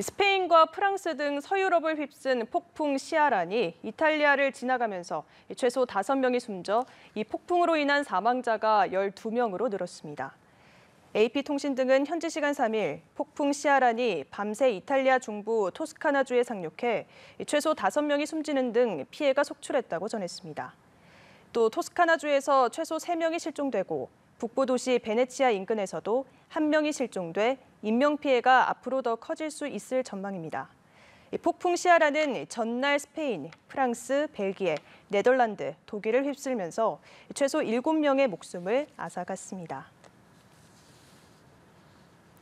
스페인과 프랑스 등 서유럽을 휩쓴 폭풍 시아란이 이탈리아를 지나가면서 최소 5명이 숨져 이 폭풍으로 인한 사망자가 12명으로 늘었습니다. AP통신 등은 현지 시간 3일 폭풍 시아란이 밤새 이탈리아 중부 토스카나주에 상륙해 최소 5명이 숨지는 등 피해가 속출했다고 전했습니다. 또 토스카나주에서 최소 3명이 실종되고 북부 도시 베네치아 인근에서도 1명이 실종돼 인명피해가 앞으로 더 커질 수 있을 전망입니다. 폭풍 시아라는 전날 스페인, 프랑스, 벨기에, 네덜란드, 독일을 휩쓸면서 최소 7명의 목숨을 앗아갔습니다.